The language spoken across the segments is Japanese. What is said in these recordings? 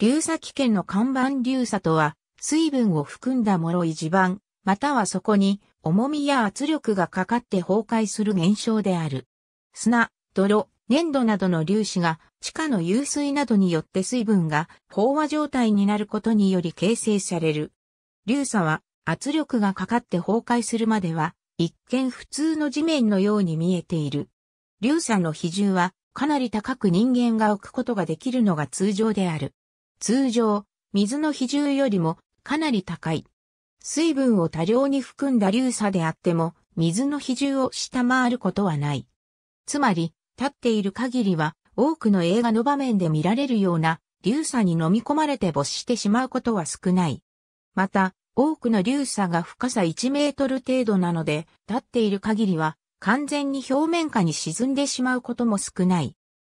硫砂危圏の看板硫砂とは、水分を含んだ脆い地盤、またはそこに重みや圧力がかかって崩壊する現象である。砂、泥、粘土などの粒子が地下の湧水などによって水分が飽和状態になることにより形成される。硫砂は圧力がかかって崩壊するまでは一見普通の地面のように見えている。硫砂の比重はかなり高く人間が置くことができるのが通常である。通常、水の比重よりもかなり高い。水分を多量に含んだ硫砂であっても、水の比重を下回ることはない。つまり、立っている限りは、多くの映画の場面で見られるような、硫砂に飲み込まれて没してしまうことは少ない。また、多くの硫砂が深さ1メートル程度なので、立っている限りは、完全に表面下に沈んでしまうことも少ない。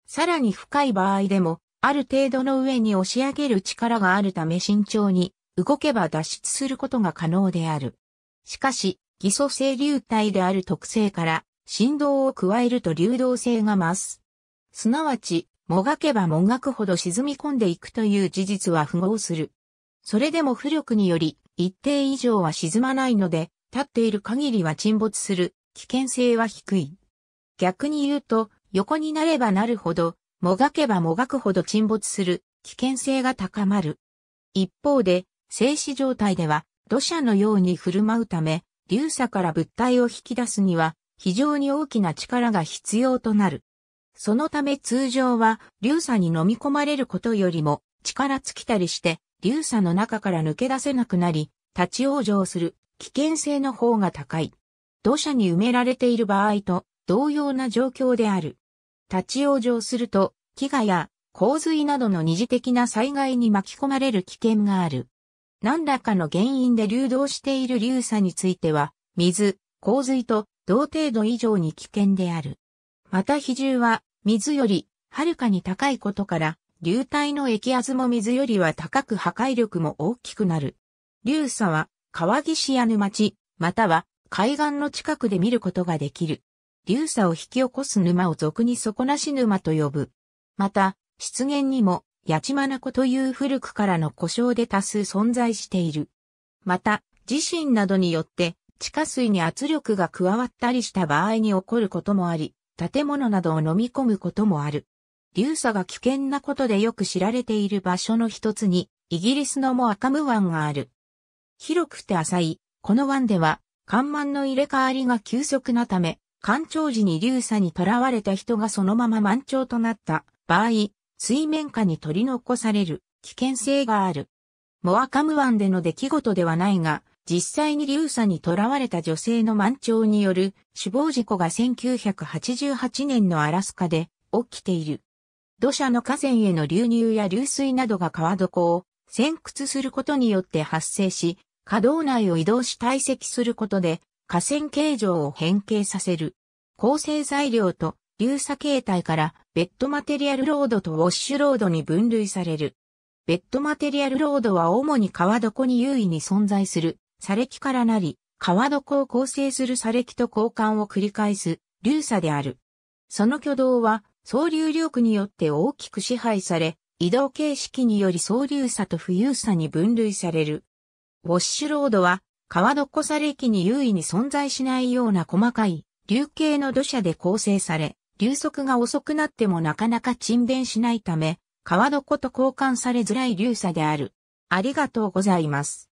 さらに深い場合でも、ある程度の上に押し上げる力があるため慎重に動けば脱出することが可能である。しかし、偽素性流体である特性から振動を加えると流動性が増す。すなわち、もがけばもがくほど沈み込んでいくという事実は符合する。それでも浮力により一定以上は沈まないので、立っている限りは沈没する危険性は低い。逆に言うと、横になればなるほどもがけばもがくほど沈没する危険性が高まる。一方で、静止状態では土砂のように振る舞うため、流砂から物体を引き出すには非常に大きな力が必要となる。そのため通常は流砂に飲み込まれることよりも力尽きたりして流砂の中から抜け出せなくなり立ち往生する危険性の方が高い。土砂に埋められている場合と同様な状況である。立ち往生すると、飢餓や洪水などの二次的な災害に巻き込まれる危険がある。何らかの原因で流動している流砂については、水、洪水と同程度以上に危険である。また比重は、水よりはるかに高いことから、流体の液圧も水よりは高く破壊力も大きくなる。流砂は川岸や沼地、または海岸の近くで見ることができる。流砂を引き起こす沼を俗に底なし沼と呼ぶ。また、湿原にも、八千ナ湖という古くからの故障で多数存在している。また、地震などによって、地下水に圧力が加わったりした場合に起こることもあり、建物などを飲み込むこともある。流砂が危険なことでよく知られている場所の一つに、イギリスのモアカム湾がある。広くて浅い、この湾では、干満の入れ替わりが急速なため、干潮時に流砂に囚われた人がそのまま満潮となった場合、水面下に取り残される危険性がある。モアカム湾での出来事ではないが、実際に流砂に囚われた女性の満潮による死亡事故が1988年のアラスカで起きている。土砂の河川への流入や流水などが川床を潜屈することによって発生し、河道内を移動し堆積することで河川形状を変形させる。構成材料と流砂形態からベッドマテリアルロードとウォッシュロードに分類される。ベッドマテリアルロードは主に川床に優位に存在する砂礫からなり、川床を構成する砂礫と交換を繰り返す流砂である。その挙動は総流力によって大きく支配され、移動形式により総流砂と浮遊砂に分類される。ウォッシュロードは川床砂礫に優位に存在しないような細かい流形の土砂で構成され、流速が遅くなってもなかなか沈殿しないため、川床と交換されづらい流砂である。ありがとうございます。